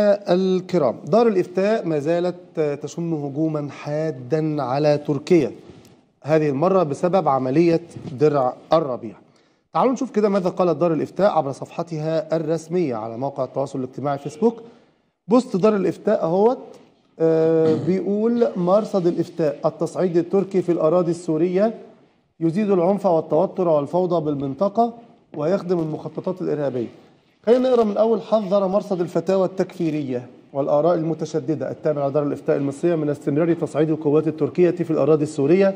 الكرام دار الافتاء ما زالت تشن هجوما حادا على تركيا هذه المره بسبب عمليه درع الربيع تعالوا نشوف كده ماذا قالت دار الافتاء عبر صفحتها الرسميه على موقع التواصل الاجتماعي فيسبوك بوست دار الافتاء اهوت آه، بيقول مرصد الافتاء التصعيد التركي في الاراضي السوريه يزيد العنف والتوتر والفوضى بالمنطقه ويخدم المخططات الارهابيه خلينا نقرا من الاول حذر مرصد الفتاوى التكفيريه والاراء المتشدده التابع لدار الافتاء المصريه من استمرار تصعيد القوات التركيه في الاراضي السوريه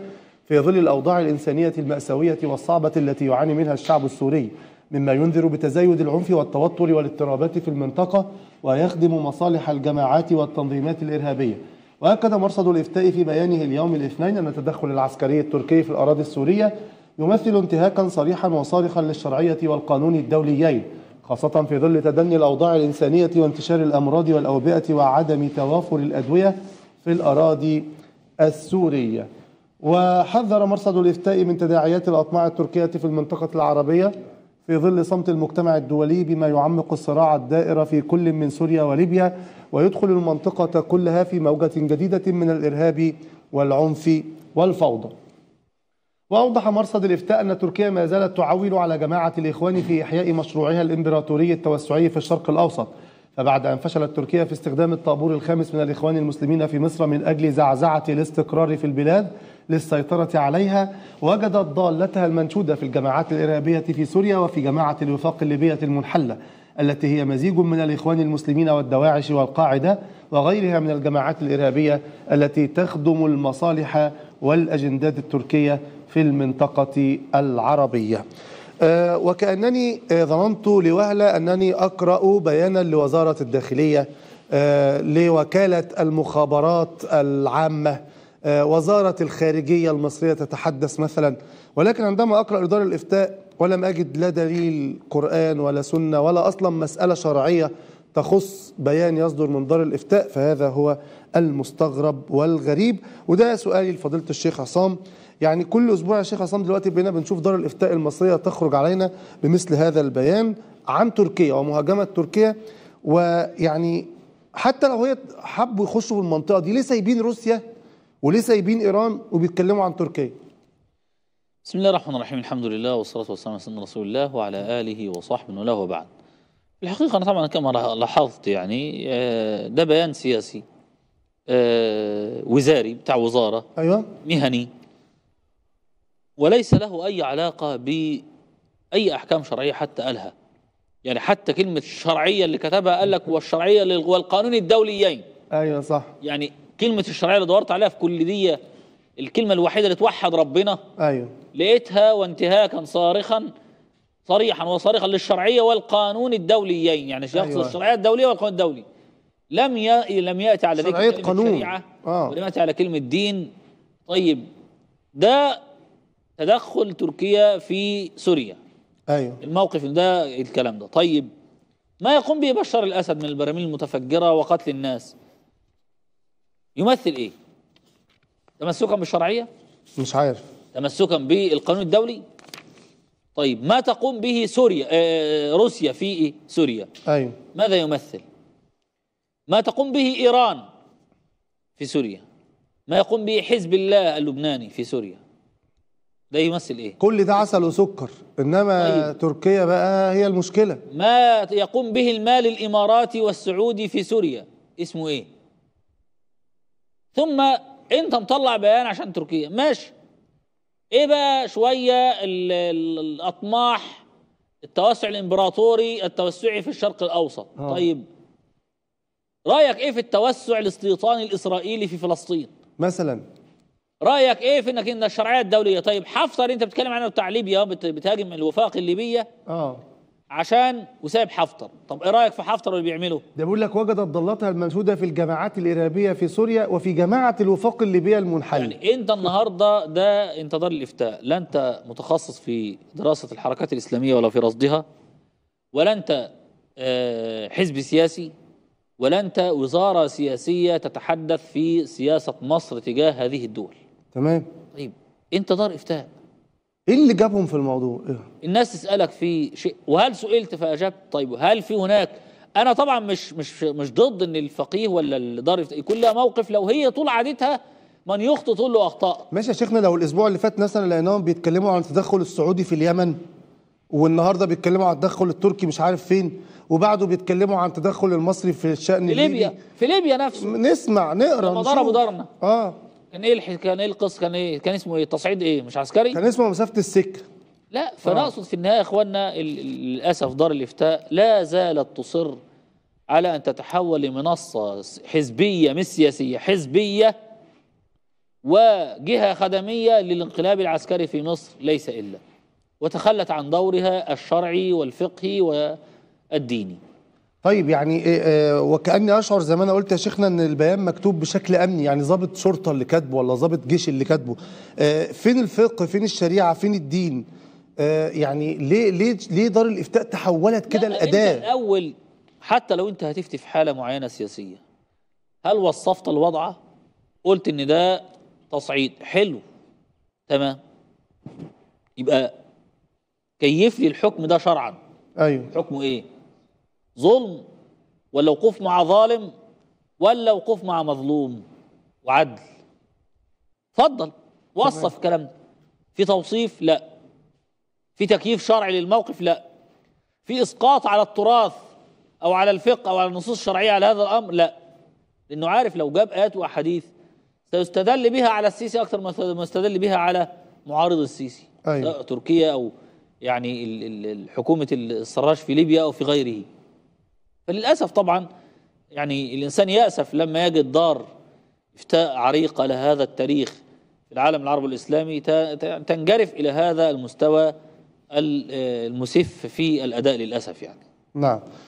في ظل الاوضاع الانسانيه الماساويه والصعبه التي يعاني منها الشعب السوري مما ينذر بتزايد العنف والتوتر والاضطرابات في المنطقه ويخدم مصالح الجماعات والتنظيمات الارهابيه واكد مرصد الافتاء في بيانه اليوم الاثنين ان التدخل العسكري التركي في الاراضي السوريه يمثل انتهاكا صريحا وصارخا للشرعيه والقانون الدوليين خاصة في ظل تدني الأوضاع الإنسانية وانتشار الأمراض والأوبئة وعدم توافر الأدوية في الأراضي السورية وحذر مرصد الإفتاء من تداعيات الأطماع التركية في المنطقة العربية في ظل صمت المجتمع الدولي بما يعمق الصراع الدائر في كل من سوريا وليبيا ويدخل المنطقة كلها في موجة جديدة من الإرهاب والعنف والفوضى وأوضح مرصد الإفتاء أن تركيا ما زالت تعول على جماعة الإخوان في إحياء مشروعها الإمبراطوري التوسعي في الشرق الأوسط فبعد أن فشلت تركيا في استخدام الطابور الخامس من الإخوان المسلمين في مصر من أجل زعزعة الاستقرار في البلاد للسيطرة عليها وجدت ضالتها المنشودة في الجماعات الإرهابية في سوريا وفي جماعة الوفاق الليبية المنحلة التي هي مزيج من الإخوان المسلمين والدواعش والقاعدة وغيرها من الجماعات الإرهابية التي تخدم المصالح والأجندات التركية في المنطقة العربية آه، وكأنني آه، ظننت لوهلة أنني أقرأ بيانا لوزارة الداخلية آه، لوكالة المخابرات العامة وزارة الخارجية المصرية تتحدث مثلا ولكن عندما أقرأ إدارة الإفتاء ولم أجد لا دليل قرآن ولا سنة ولا أصلا مسألة شرعية تخص بيان يصدر من دار الإفتاء فهذا هو المستغرب والغريب وده سؤالي لفضيلة الشيخ عصام يعني كل أسبوع يا شيخ عصام دلوقتي بقينا بنشوف دار الإفتاء المصرية تخرج علينا بمثل هذا البيان عن تركيا ومهاجمة تركيا ويعني حتى لو هي حبوا يخشوا في المنطقة دي ليه سايبين روسيا وليه سايبين إيران وبيتكلموا عن تركيا بسم الله الرحمن الرحيم الحمد لله والصلاة والسلام على سيدنا رسول الله وعلى آله وصحبه وله بعد الحقيقة أنا طبعا كما لاحظت يعني آه، ده بيان سياسي آه، وزاري بتاع وزارة أيوة. مهني وليس له أي علاقة بأي أحكام شرعية حتى قالها يعني حتى كلمة الشرعية اللي كتبها قال لك والشرعية والقانون الدوليين أيوة صح يعني كلمة الشرعية اللي دورت عليها في كل دية الكلمة الوحيدة اللي توحد ربنا أيوة لقيتها وانتهاكا صارخا صريحا وصريحا للشرعيه والقانون الدوليين يعني يقصد أيوة. الشرعيه الدوليه والقانون الدولي لم ي... لم ياتي على ذكر كلمه قانون. الشريعه آه. ولم ياتي على كلمه دين طيب ده تدخل تركيا في سوريا ايوه الموقف ده الكلام ده طيب ما يقوم به بشار الاسد من البراميل المتفجره وقتل الناس يمثل ايه؟ تمسكا بالشرعيه؟ مش عارف تمسكا بالقانون الدولي؟ طيب ما تقوم به سوريا آه، روسيا في إيه؟ سوريا أيوة. ماذا يمثل ما تقوم به إيران في سوريا ما يقوم به حزب الله اللبناني في سوريا ده يمثل ايه كل ده عسل وسكر انما طيب. تركيا بقى هي المشكله ما يقوم به المال الاماراتي والسعودي في سوريا اسمه ايه ثم انت مطلع بيان عشان تركيا ماشي ايه بقى شويه الاطماح التوسع الامبراطوري التوسعي في الشرق الاوسط آه. طيب رايك ايه في التوسع الاستيطاني الاسرائيلي في فلسطين مثلا رايك ايه في انك ان الشرعيه الدوليه طيب حفتر انت بتتكلم عنها بتاع ليبيا بتهاجم الوفاق الليبيه اه عشان وسايب حفتر طب ايه رايك في حفتر اللي بيعمله ده بيقول لك وجدت ضلتها المنسوده في الجماعات الارهابيه في سوريا وفي جماعه الوفاق الليبيه المنحله يعني انت النهارده ده انت دار الافتاء لا انت متخصص في دراسه الحركات الاسلاميه ولا في رصدها ولا انت آه، حزب سياسي ولا انت وزاره سياسيه تتحدث في سياسه مصر تجاه هذه الدول تمام طيب انت دار افتاء ايه اللي جابهم في الموضوع؟ إيه؟ الناس تسالك في شيء وهل سئلت فاجبت؟ طيب هل في هناك انا طبعا مش مش مش ضد ان الفقيه ولا الدار يكون لها موقف لو هي طول عادتها من يخطئ تقول له اخطاء ماشي يا شيخنا لو الاسبوع اللي فات مثلا لقيناهم بيتكلموا عن التدخل السعودي في اليمن والنهارده بيتكلموا عن التدخل التركي مش عارف فين وبعده بيتكلموا عن التدخل المصري في الشان في ليبيا في ليبيا نفسه نسمع نقرا لما ضربوا دارنا اه كان ايه الح... كان ايه القصه كان ايه كان اسمه ايه تصعيد ايه مش عسكري كان اسمه مسافه السكه لا آه. فانا اقصد في النهايه يا اخوانا للاسف دار الافتاء لا زالت تصر على ان تتحول لمنصه حزبيه مش سياسيه حزبيه وجهه خدميه للانقلاب العسكري في مصر ليس الا وتخلت عن دورها الشرعي والفقهي والديني طيب يعني إيه، إيه، وكاني اشعر زي ما انا قلت يا شيخنا ان البيان مكتوب بشكل امني يعني ضابط شرطه اللي كاتبه ولا ضابط جيش اللي كاتبه آه، فين الفقه فين الشريعه فين الدين آه، يعني ليه ليه ليه دار الافتاء تحولت كده الاداه الاول حتى لو انت هتفتي في حاله معينه سياسيه هل وصفت الوضع قلت ان ده تصعيد حلو تمام يبقى كيف لي الحكم ده شرعا ايوه حكمه ايه ظلم ولا وقوف مع ظالم ولا وقوف مع مظلوم وعدل اتفضل وصف الكلام ده في توصيف لا في تكييف شرعي للموقف لا في اسقاط على التراث او على الفقه او على النصوص الشرعيه على هذا الامر لا لانه عارف لو جاب ايات واحاديث سيستدل بها على السيسي اكثر ما يستدل بها على معارض السيسي أيوة. تركيا او يعني حكومه السراج في ليبيا او في غيره فللأسف طبعا يعني الإنسان يأسف لما يجد دار إفتاء عريقة لهذا التاريخ في العالم العربي الإسلامي تنجرف إلى هذا المستوى المسف في الأداء للأسف يعني نعم